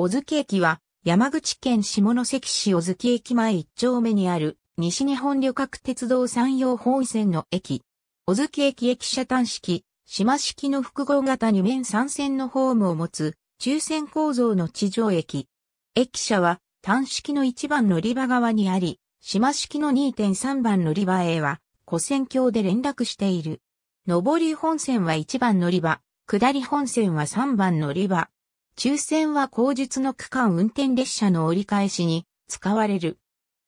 小月駅は、山口県下関市小月駅前1丁目にある、西日本旅客鉄道山陽本線の駅。小月駅駅舎端式、島式の複合型2面3線のホームを持つ、中線構造の地上駅。駅舎は、端式の1番乗り場側にあり、島式の2.3番乗り場へは、古線橋で連絡している。上り本線は1番乗り場、下り本線は3番乗り場。抽選は後述の区間運転列車の折り返しに使われる。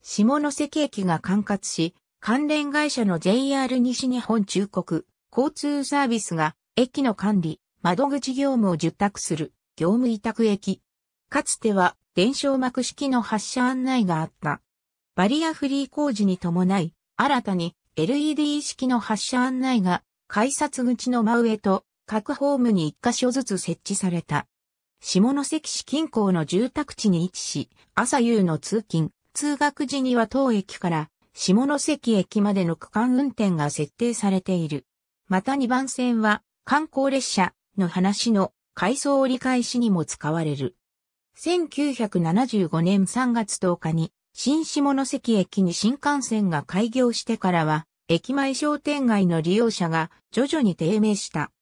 下関駅が管轄し、関連会社の JR 西日本中国交通サービスが駅の管理、窓口業務を受託する業務委託駅。かつては電商幕式の発車案内があった。バリアフリー工事に伴い、新たに LED 式の発車案内が改札口の真上と各ホームに一箇所ずつ設置された。下関市近郊の住宅地に位置し、朝夕の通勤、通学時には当駅から下関駅までの区間運転が設定されている。また2番線は観光列車の話の改装折り返しにも使われる。1975年3月10日に新下関駅に新幹線が開業してからは、駅前商店街の利用者が徐々に低迷した。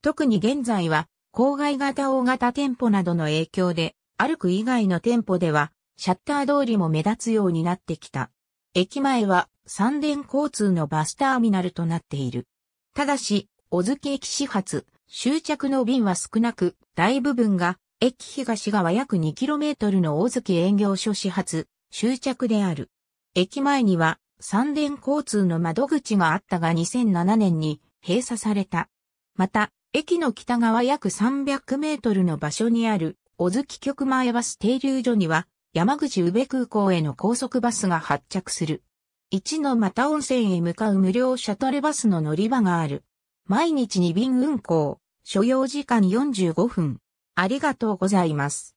特に現在は郊外型大型店舗などの影響で、歩く以外の店舗では、シャッター通りも目立つようになってきた。駅前は三電交通のバスターミナルとなっている。ただし、小月駅始発、終着の便は少なく、大部分が、駅東側約 2km の大月営業所始発、終着である。駅前には、三電交通の窓口があったが2007年に閉鎖された。また、駅の北側約300メートルの場所にある、小月局前バス停留所には、山口宇部空港への高速バスが発着する。1のまた温泉へ向かう無料シャトルバスの乗り場がある。毎日2便運行、所要時間45分。ありがとうございます。